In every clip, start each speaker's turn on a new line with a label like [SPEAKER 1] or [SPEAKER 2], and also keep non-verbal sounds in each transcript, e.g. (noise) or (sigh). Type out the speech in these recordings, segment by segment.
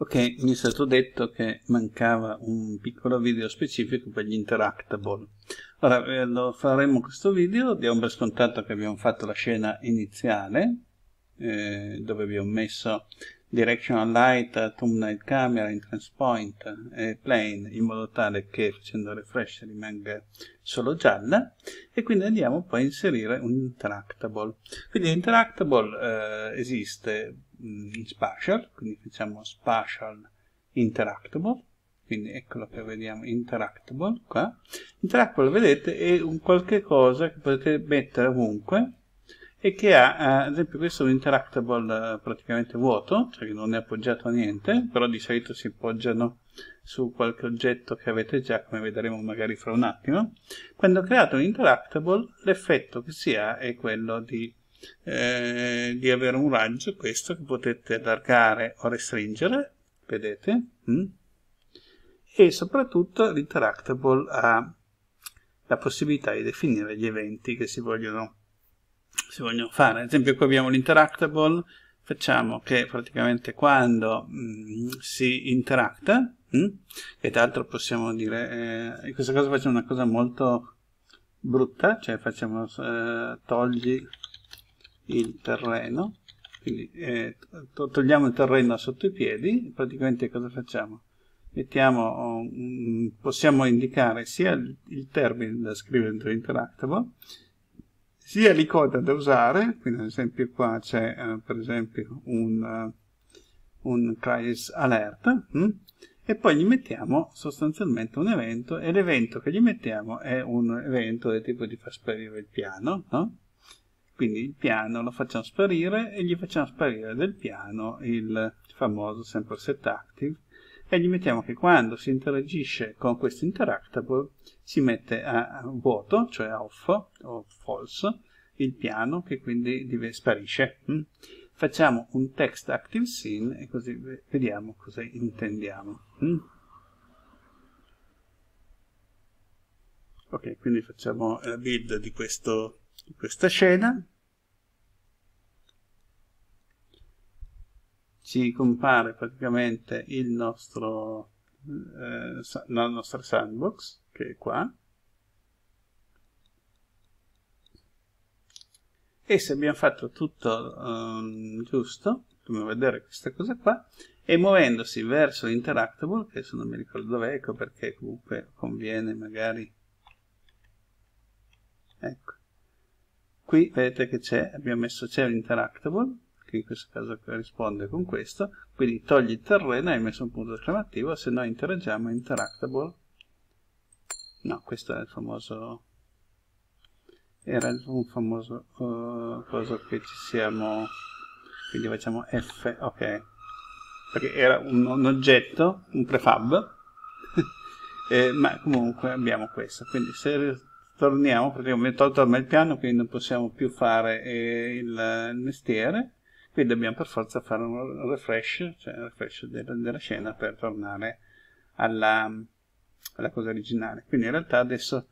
[SPEAKER 1] Ok, mi è stato detto che mancava un piccolo video specifico per gli interactable. Allora, eh, lo faremo questo video, diamo per scontato che abbiamo fatto la scena iniziale, eh, dove abbiamo messo directional light, tomb night camera, entrance point e plane in modo tale che facendo refresh rimanga solo gialla e quindi andiamo poi a inserire un interactable quindi l'interactable eh, esiste mm, in spatial quindi facciamo spatial interactable quindi eccolo che vediamo interactable qua interactable vedete è un qualche cosa che potete mettere ovunque e che ha, eh, ad esempio questo è un interactable eh, praticamente vuoto, cioè che non è appoggiato a niente, però di solito si appoggiano su qualche oggetto che avete già, come vedremo magari fra un attimo. Quando ho creato un interactable, l'effetto che si ha è quello di, eh, di avere un raggio, questo, che potete allargare o restringere, vedete? Mm. E soprattutto l'interactable ha la possibilità di definire gli eventi che si vogliono si vogliono fare. Ad esempio qui abbiamo l'interactable, facciamo che praticamente quando mh, mm, si interacta, mh, mm, e tra l'altro possiamo dire, eh, in questa cosa facciamo una cosa molto brutta, cioè facciamo eh, togli il terreno, quindi eh, togliamo il terreno sotto i piedi, praticamente cosa facciamo? Mettiamo, oh, mm, possiamo indicare sia il, termine da scrivere dentro interactable, sia li code da usare, quindi ad esempio qua c'è eh, per esempio un, uh, un crisis alert, mh? Mm? e poi gli mettiamo sostanzialmente un evento e l'evento che gli mettiamo è un evento del tipo di far sparire il piano, no? quindi il piano lo facciamo sparire e gli facciamo sparire del piano il famoso sempre set active e gli mettiamo che quando si interagisce con questo interactable si mette a vuoto, cioè off o false, il piano che quindi sparisce. Mm. Facciamo un text active scene e così vediamo cosa intendiamo. Mm. Ok, quindi facciamo la build di, questo, di questa scena. ci compare praticamente il nostro, eh, la nostra sandbox che è qua e se abbiamo fatto tutto um, giusto dobbiamo vedere questa cosa qua e muovendosi verso interactable che adesso non mi ricordo dove ecco perché comunque conviene magari ecco qui vedete che c'è abbiamo messo c'è l'interactable che in questo caso risponde con questo, quindi togli il terreno e hai messo un punto esclamativo, se no interagiamo interactable. No, questo è il famoso... Era un famoso uh, cosa che ci siamo... Quindi facciamo F, ok. Perché era un, un oggetto, un prefab, (laughs) eh, ma comunque abbiamo questo. Quindi se torniamo, praticamente ho tolto ormai il piano, quindi non possiamo più fare eh, il mestiere quindi dobbiamo per forza fare un refresh, cioè un refresh della, della scena per tornare alla, alla, cosa originale. Quindi in realtà adesso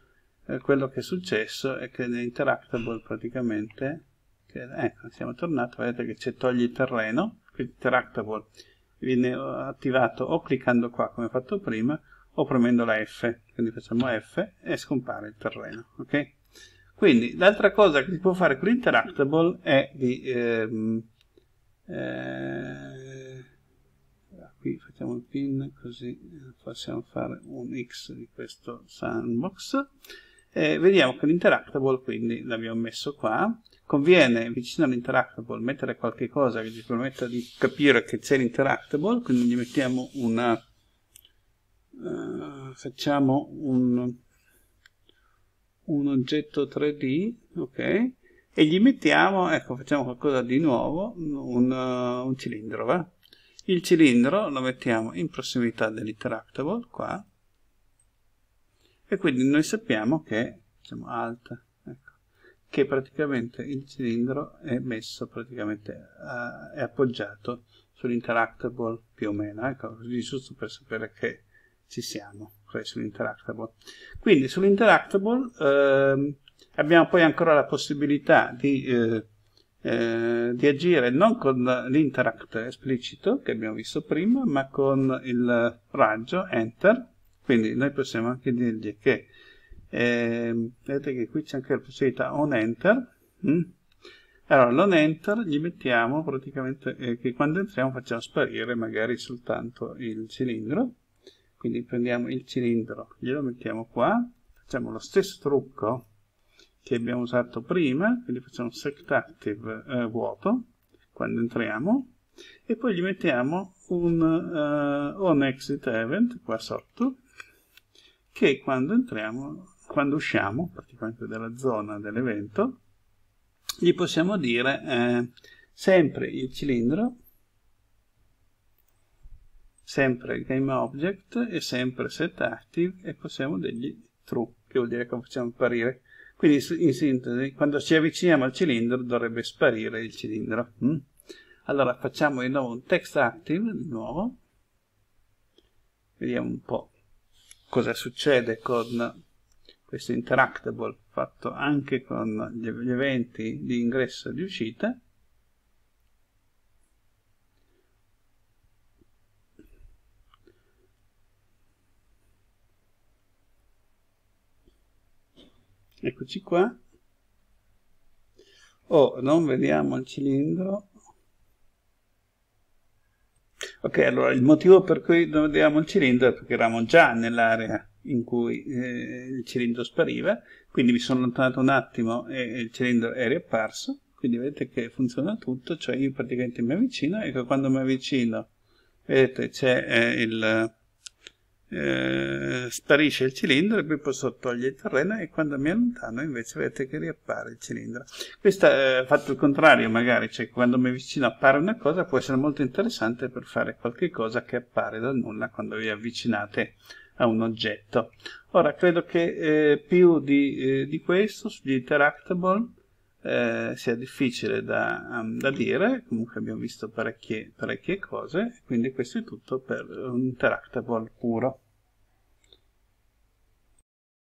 [SPEAKER 1] eh, quello che è successo è che nell'interactable praticamente, che, ecco, siamo tornati, vedete che c'è togli terreno, quindi interactable viene attivato o cliccando qua come fatto prima o premendo la F, quindi facciamo F e scompare il terreno, ok? Quindi l'altra cosa che si può fare con l'interactable è di ehm, eh, ah, qui facciamo il pin così possiamo eh, fare un X di questo sandbox eh, vediamo che l'interactable quindi l'abbiamo messo qua conviene vicino all'interactable mettere qualche cosa che ci permetta di capire che c'è l'interactable quindi gli mettiamo una uh, facciamo un, un oggetto 3D ok e gli mettiamo, ecco facciamo qualcosa di nuovo, un, eh, un cilindro, va? Il cilindro lo mettiamo in prossimità dell'interactable, qua, e quindi noi sappiamo che, diciamo alt, ecco, che praticamente il cilindro è messo, praticamente uh, è appoggiato sull'interactable più o meno, ecco, giusto per sapere che ci siamo, cioè sull'interactable. Quindi sull'interactable... Uh, Abbiamo poi ancora la possibilità di, eh, eh, di agire non con l'interact esplicito che abbiamo visto prima, ma con il raggio enter. Quindi noi possiamo anche dirgli che, eh, vedete che qui c'è anche la possibilità on enter. Mm? Allora, l'on enter gli mettiamo praticamente eh, che quando entriamo facciamo sparire magari soltanto il cilindro. Quindi prendiamo il cilindro, glielo mettiamo qua, facciamo lo stesso trucco che abbiamo usato prima, quindi facciamo sect active eh, vuoto quando entriamo e poi gli mettiamo un uh, on exit event qua sotto che quando entriamo, quando usciamo praticamente dalla zona dell'evento gli possiamo dire eh, sempre il cilindro sempre game object e sempre set active e possiamo dirgli true che vuol dire che facciamo apparire quindi in sintesi, quando ci avviciniamo al cilindro dovrebbe sparire il cilindro. Mm? Allora facciamo di nuovo un text active, di nuovo. Vediamo un po' cosa succede con questo interactable fatto anche con gli eventi di ingresso e di uscita. eccoci qua oh non vediamo il cilindro ok allora il motivo per cui non vediamo il cilindro è perché eravamo già nell'area in cui eh, il cilindro spariva quindi mi sono allontanato un attimo e il cilindro è riapparso quindi vedete che funziona tutto cioè io praticamente mi avvicino e ecco, quando mi avvicino vedete c'è eh, il eh, sparisce il cilindro, e qui posso togliere il terreno e quando mi allontano invece vedete che riappare il cilindro. Questo eh, fatto il contrario magari, cioè quando mi avvicino appare una cosa, può essere molto interessante per fare qualche cosa che appare dal nulla quando vi avvicinate a un oggetto. Ora, credo che eh, più di, eh, di questo, sugli Interactable, eh, sia difficile da, um, da, dire, comunque abbiamo visto parecchie, parecchie cose, quindi questo è tutto per un interactable puro.